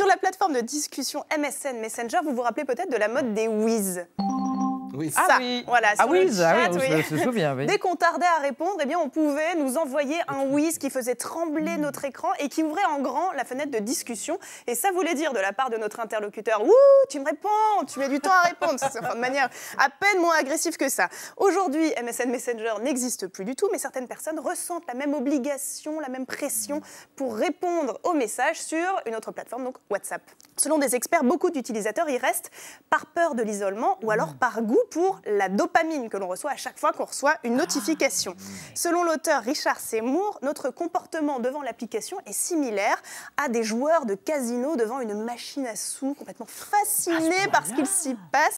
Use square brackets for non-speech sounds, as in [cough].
Sur la plateforme de discussion MSN Messenger, vous vous rappelez peut-être de la mode mm. des whiz ah oui. voilà. Sur Dès qu'on tardait à répondre, eh bien, on pouvait nous envoyer un oui, [laughs] qui faisait trembler notre écran et qui ouvrait en grand la fenêtre de discussion. Et ça voulait dire de la part de notre interlocuteur, ouh, tu me réponds, tu mets du temps à répondre. de manière à peine moins agressive que ça. Aujourd'hui, MSN Messenger n'existe plus du tout, mais certaines personnes ressentent la même obligation, la même pression pour répondre aux messages sur une autre plateforme, donc WhatsApp. Selon des experts, beaucoup d'utilisateurs y restent par peur de l'isolement ou alors mm. par goût pour la dopamine que l'on reçoit à chaque fois qu'on reçoit une ah, notification. Selon l'auteur Richard Seymour, notre comportement devant l'application est similaire à des joueurs de casino devant une machine à sous, complètement fascinés ah, par ce qu'il s'y passe.